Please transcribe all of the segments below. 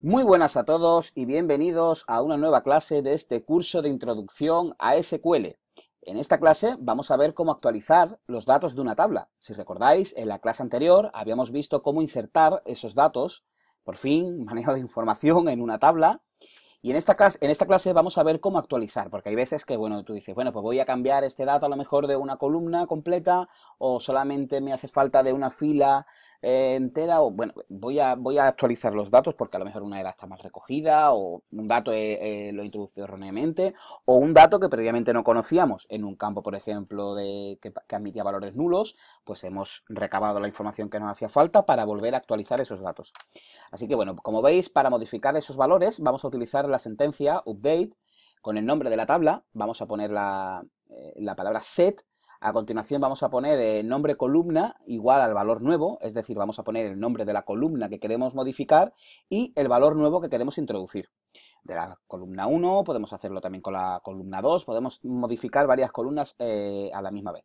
Muy buenas a todos y bienvenidos a una nueva clase de este curso de introducción a SQL. En esta clase vamos a ver cómo actualizar los datos de una tabla. Si recordáis, en la clase anterior habíamos visto cómo insertar esos datos, por fin, manejo de información en una tabla. Y en esta, clase, en esta clase vamos a ver cómo actualizar, porque hay veces que, bueno, tú dices, bueno, pues voy a cambiar este dato a lo mejor de una columna completa o solamente me hace falta de una fila entera, o bueno, voy a, voy a actualizar los datos porque a lo mejor una edad está más recogida, o un dato eh, eh, lo he introducido erróneamente, o un dato que previamente no conocíamos en un campo, por ejemplo, de, que, que admitía valores nulos, pues hemos recabado la información que nos hacía falta para volver a actualizar esos datos. Así que bueno, como veis, para modificar esos valores vamos a utilizar la sentencia update con el nombre de la tabla, vamos a poner la, eh, la palabra set a continuación vamos a poner el nombre columna igual al valor nuevo, es decir, vamos a poner el nombre de la columna que queremos modificar y el valor nuevo que queremos introducir. De la columna 1 podemos hacerlo también con la columna 2, podemos modificar varias columnas eh, a la misma vez.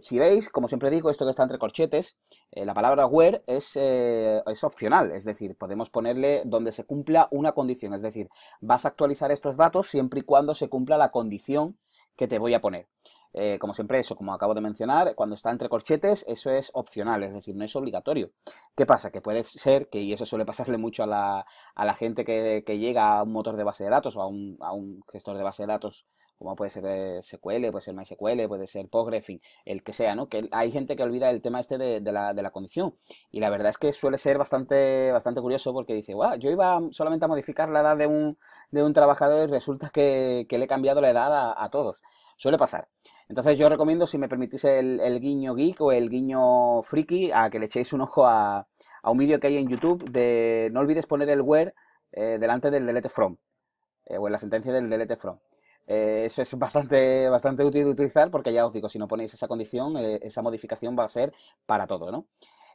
si veis, como siempre digo, esto que está entre corchetes, eh, la palabra where es, eh, es, opcional, es decir, podemos ponerle donde se cumpla una condición, es decir, vas a actualizar estos datos siempre y cuando se cumpla la condición que te voy a poner. Eh, como siempre, eso, como acabo de mencionar, cuando está entre corchetes, eso es opcional, es decir, no es obligatorio. ¿Qué pasa? Que puede ser que, y eso suele pasarle mucho a la, a la gente que, que, llega a un motor de base de datos o a un, a un gestor de base de datos como puede ser eh, SQL, puede ser MySQL, puede ser PostgreSQL, el que sea, ¿no? Que hay gente que olvida el tema este de, la, condición. Y la verdad es que suele ser bastante, bastante curioso porque dice, wow, yo iba solamente a modificar la edad de un, de un trabajador y resulta que, le he cambiado la edad a, todos. Suele pasar. Entonces yo recomiendo, si me permitís el, guiño geek o el guiño friki, a que le echéis un ojo a, un vídeo que hay en YouTube de no olvides poner el where eh, delante del delete from, eh, o en la sentencia del delete from. Eh, eso es bastante, bastante útil de utilizar porque ya os digo, si no ponéis esa condición, eh, esa modificación va a ser para todo, ¿no?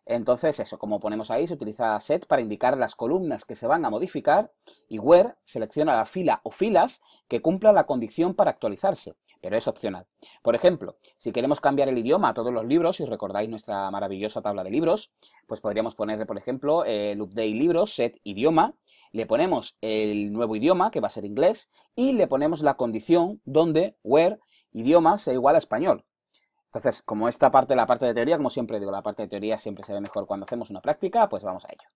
Entonces, eso, como ponemos ahí, se utiliza set para indicar las columnas que se van a modificar y where selecciona la fila o filas que cumpla la condición para actualizarse pero es opcional. Por ejemplo, si queremos cambiar el idioma a todos los libros, si recordáis nuestra maravillosa tabla de libros, pues podríamos ponerle, por ejemplo, el update libros, set idioma, le ponemos el nuevo idioma, que va a ser inglés, y le ponemos la condición donde where idioma sea igual a español. Entonces, como esta parte, la parte de teoría, como siempre digo, la parte de teoría siempre se ve mejor cuando hacemos una práctica, pues vamos a ello.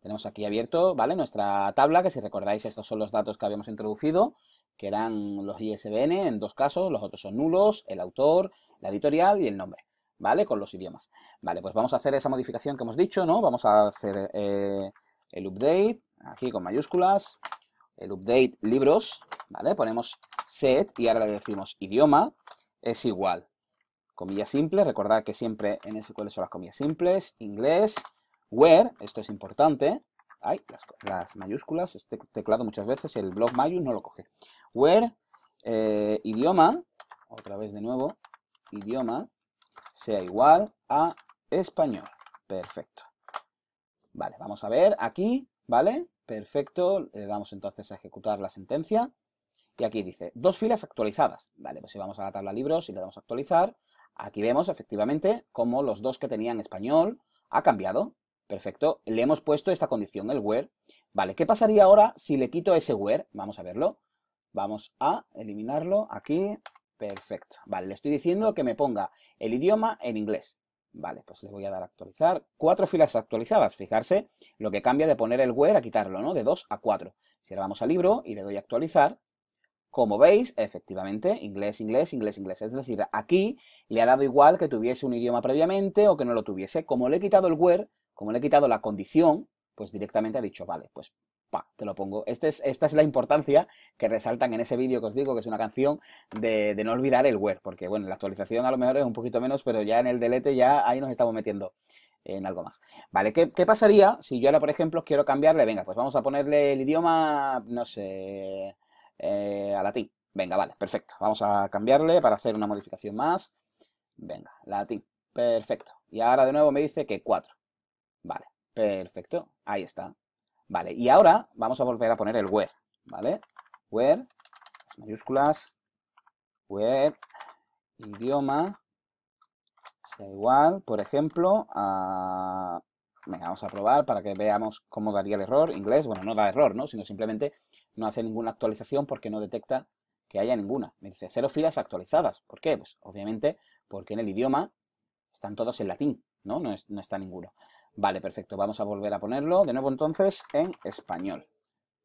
Tenemos aquí abierto, ¿vale? Nuestra tabla, que si recordáis, estos son los datos que habíamos introducido que eran los ISBN en dos casos, los otros son nulos, el autor, la editorial y el nombre, ¿vale? Con los idiomas. Vale, pues vamos a hacer esa modificación que hemos dicho, ¿no? Vamos a hacer eh, el update, aquí con mayúsculas, el update libros, ¿vale? Ponemos set y ahora le decimos idioma es igual. Comillas simples, recordad que siempre en SQL son las comillas simples, inglés, where, esto es importante, Ay, las, mayúsculas, este teclado muchas veces, el blog mayus no lo coge. Where, eh, idioma, otra vez de nuevo, idioma, sea igual a español. Perfecto. Vale, vamos a ver aquí, ¿vale? Perfecto, le damos entonces a ejecutar la sentencia. Y aquí dice, dos filas actualizadas. Vale, pues si vamos a la tabla libros y le damos a actualizar, aquí vemos efectivamente cómo los dos que tenían español ha cambiado. Perfecto, le hemos puesto esta condición, el where. Vale, ¿qué pasaría ahora si le quito ese where? Vamos a verlo. Vamos a eliminarlo aquí. Perfecto. Vale, le estoy diciendo que me ponga el idioma en inglés. Vale, pues le voy a dar a actualizar. Cuatro filas actualizadas. Fijarse lo que cambia de poner el where a quitarlo, ¿no? De 2 a 4. Si ahora vamos al libro y le doy a actualizar, como veis, efectivamente, inglés, inglés, inglés, inglés. Es decir, aquí le ha dado igual que tuviese un idioma previamente o que no lo tuviese. Como le he quitado el where, como le he quitado la condición, pues directamente ha dicho, vale, pues pa, te lo pongo. Este esta es la importancia que resaltan en ese vídeo que os digo, que es una canción de, no olvidar el where, porque bueno, la actualización a lo mejor es un poquito menos, pero ya en el delete ya ahí nos estamos metiendo en algo más. Vale, ¿qué, pasaría si yo ahora, por ejemplo, quiero cambiarle? Venga, pues vamos a ponerle el idioma, no sé, a eh, latín. Venga, vale, perfecto. Vamos a cambiarle para hacer una modificación más. Venga, latín. Perfecto. Y ahora de nuevo me dice que 4. Vale, perfecto, ahí está. Vale, y ahora vamos a volver a poner el web ¿vale? web mayúsculas, web idioma, sea igual, por ejemplo, a... Venga, vamos a probar para que veamos cómo daría el error. Inglés, bueno, no da error, ¿no? Sino simplemente no hace ninguna actualización porque no detecta que haya ninguna. Me dice cero filas actualizadas. ¿Por qué? Pues obviamente porque en el idioma están todos en latín. No, no, está ninguno. Vale, perfecto. Vamos a volver a ponerlo de nuevo entonces en español.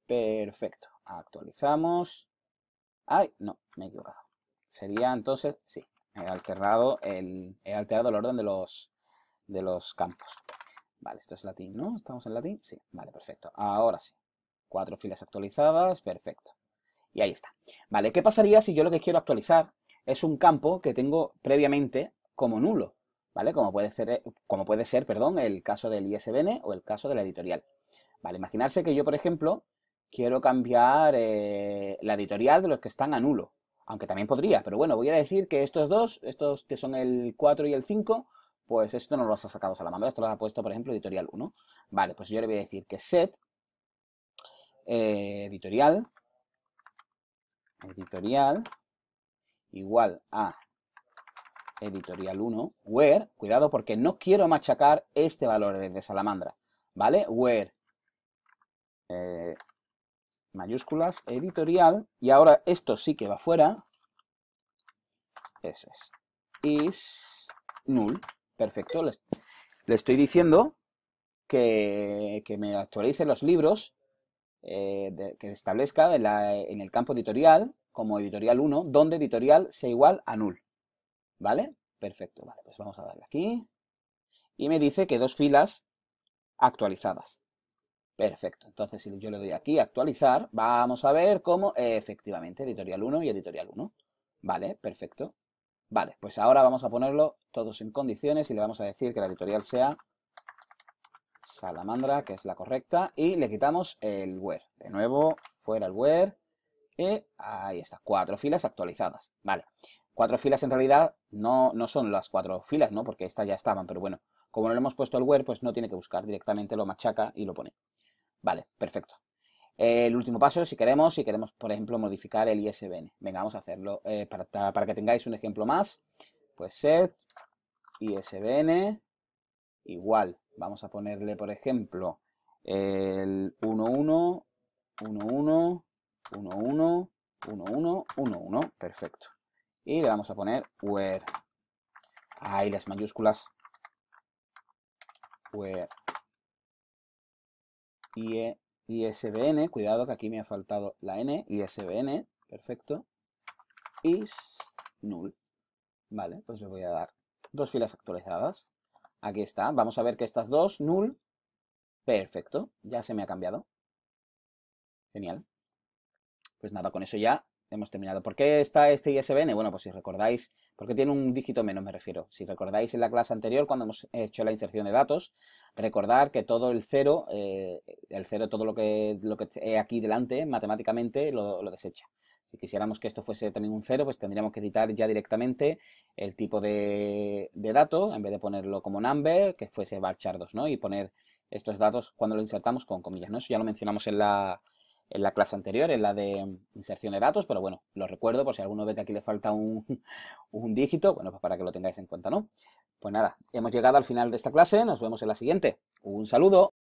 Perfecto. Actualizamos. Ay, no, me he equivocado. Sería entonces, sí, he alterado el, he alterado el orden de los, de los campos. Vale, esto es latín, ¿no? ¿Estamos en latín? Sí, vale, perfecto. Ahora sí. Cuatro filas actualizadas, perfecto. Y ahí está. Vale, ¿qué pasaría si yo lo que quiero actualizar es un campo que tengo previamente como nulo? Como puede ser, eh, como puede ser perdón, el caso del ISBN o el caso de la editorial. Vale, imaginarse que yo, por ejemplo, quiero cambiar eh, la editorial de los que están a nulo, aunque también podría, pero bueno, voy a decir que estos dos, estos que son el 4 y el 5, pues esto no los ha sacado Salamandra, esto lo ha puesto, por ejemplo, editorial 1. Vale, pues yo le voy a decir que set eh, editorial editorial igual a editorial 1, where, cuidado porque no quiero machacar este valor de salamandra, ¿vale? Where, eh, mayúsculas, editorial, y ahora esto sí que va fuera, eso es, is null, perfecto, le estoy diciendo que, me actualice los libros eh, que establezca en el campo editorial como editorial 1, donde editorial sea igual a null. ¿Vale? Perfecto. Vale, pues vamos a darle aquí. Y me dice que dos filas actualizadas. Perfecto. Entonces, si yo le doy aquí actualizar, vamos a ver cómo efectivamente editorial 1 y editorial 1. Vale, perfecto. Vale, pues ahora vamos a ponerlo todos en condiciones y le vamos a decir que la editorial sea salamandra, que es la correcta, y le quitamos el where. De nuevo, fuera el where. Y ahí está, cuatro filas actualizadas. Vale, Cuatro filas en realidad no, no son las cuatro filas, ¿no? Porque estas ya estaban, pero bueno, como no le hemos puesto el web, pues no tiene que buscar, directamente lo machaca y lo pone. Vale, perfecto. El último paso, si queremos, si queremos, por ejemplo, modificar el ISBN. Venga, vamos a hacerlo. Eh, para, para, que tengáis un ejemplo más, pues set ISBN igual. Vamos a ponerle, por ejemplo, el 11, 11, 11, 11, 11, 11. Perfecto y le vamos a poner where. Ahí las mayúsculas. Where. Y e, ISBN, cuidado que aquí me ha faltado la N, ISBN, perfecto, is null. Vale, pues le voy a dar dos filas actualizadas. Aquí está, vamos a ver que estas dos, null, perfecto, ya se me ha cambiado. Genial. Pues nada, con eso ya hemos terminado. ¿Por qué está este ISBN? Bueno, pues si recordáis, porque tiene un dígito menos me refiero. Si recordáis en la clase anterior cuando hemos hecho la inserción de datos, recordar que todo el cero, eh, el cero, todo lo que, lo que aquí delante, matemáticamente lo, desecha. Si quisiéramos que esto fuese también un cero, pues tendríamos que editar ya directamente el tipo de, de dato, en vez de ponerlo como number, que fuese barchardos, ¿no? Y poner estos datos cuando lo insertamos con comillas, ¿no? Eso ya lo mencionamos en la, en la clase anterior, en la de inserción de datos, pero bueno, lo recuerdo por si alguno ve que aquí le falta un, dígito, bueno, pues para que lo tengáis en cuenta, ¿no? Pues nada, hemos llegado al final de esta clase, nos vemos en la siguiente. Un saludo.